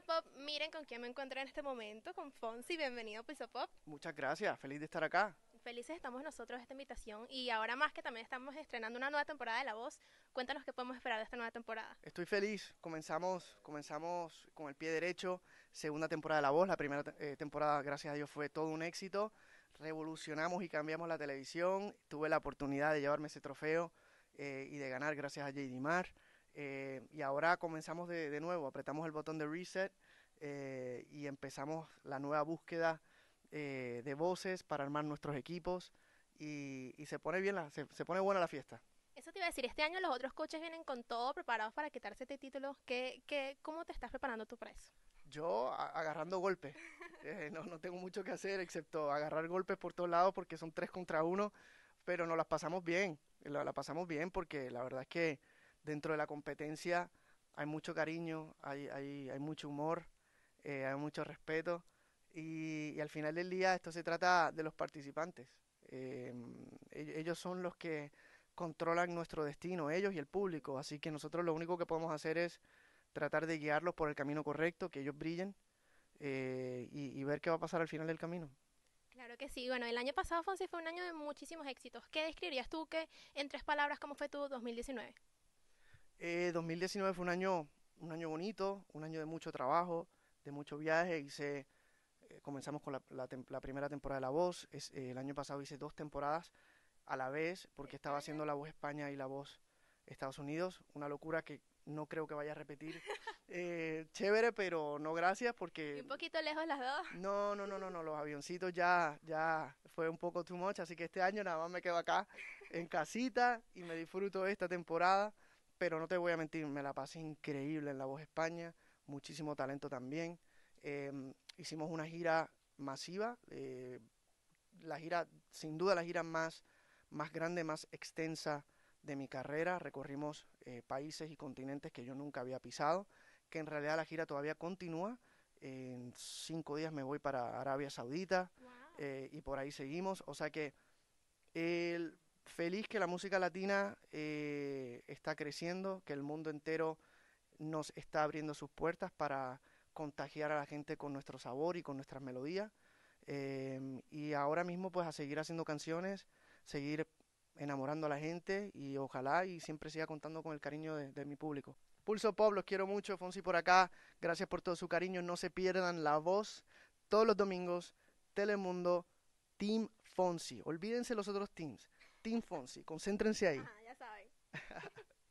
Piso Miren con quién me encuentro en este momento, con Fonsi. Bienvenido Piso Pop. Muchas gracias, feliz de estar acá. Felices estamos nosotros de esta invitación y ahora más que también estamos estrenando una nueva temporada de La Voz. Cuéntanos qué podemos esperar de esta nueva temporada. Estoy feliz, comenzamos, comenzamos con el pie derecho, segunda temporada de La Voz. La primera eh, temporada, gracias a Dios, fue todo un éxito. Revolucionamos y cambiamos la televisión. Tuve la oportunidad de llevarme ese trofeo eh, y de ganar gracias a JD Mar. Eh, y ahora comenzamos de, de, nuevo, apretamos el botón de reset eh, y empezamos la nueva búsqueda eh, de voces para armar nuestros equipos y, y se pone bien la, se, pone buena la fiesta. Eso te iba a decir, este año los otros coches vienen con todo preparados para quitarse este título. cómo te estás preparando tú para eso? Yo agarrando golpes. no, no tengo mucho que hacer excepto agarrar golpes por todos lados porque son tres contra uno, pero nos las pasamos bien. La, la pasamos bien porque la verdad es que dentro de la competencia hay mucho cariño, hay, hay, hay mucho humor, eh, hay mucho respeto y, al final del día esto se trata de los participantes. Em, e, ellos son los que controlan nuestro destino, ellos y el público, así que nosotros lo único que podemos hacer es tratar de guiarlos por el camino correcto, que ellos brillen eh, y, ver qué va a pasar al final del camino. Claro que sí. Bueno, el año pasado, fue un año de muchísimos éxitos. ¿Qué describirías tú que, en tres palabras, cómo fue tu 2019? 2019 eh, fue un año, un año bonito, un año de mucho trabajo, de mucho viaje. y se eh, comenzamos con la, primera temporada de La Voz. Es, eh, el año pasado hice dos temporadas a la vez porque estaba haciendo La Voz España y La Voz Estados Unidos. Una locura que no creo que vaya a repetir. chévere, pero no gracias porque... Y un poquito lejos las dos. No, no, no, no, no, los avioncitos ya, ya fue un poco too much, así que este año nada más me quedo acá en casita y me disfruto esta temporada pero no te voy a mentir, me la pasé increíble en La Voz España, muchísimo talento también. Em, hicimos una gira masiva, eh, la gira, sin duda la gira más, más grande, más extensa de mi carrera. Recorrimos eh, países y continentes que yo nunca había pisado, que en realidad la gira todavía continúa. En cinco días me voy para Arabia Saudita eh, y por ahí seguimos. O sea que el, feliz que la música latina eh, está creciendo, que el mundo entero nos está abriendo sus puertas para contagiar a la gente con nuestro sabor y con nuestras melodías. Em, y ahora mismo pues a seguir haciendo canciones, seguir enamorando a la gente y ojalá y siempre siga contando con el cariño de, de mi público. Pulso Pop, los quiero mucho, Fonsi por acá, gracias por todo su cariño, no se pierdan la voz todos los domingos, Telemundo, Team Fonsi, olvídense los otros teams, Team Fonsi. Concéntrense ahí. Ajá, ya saben.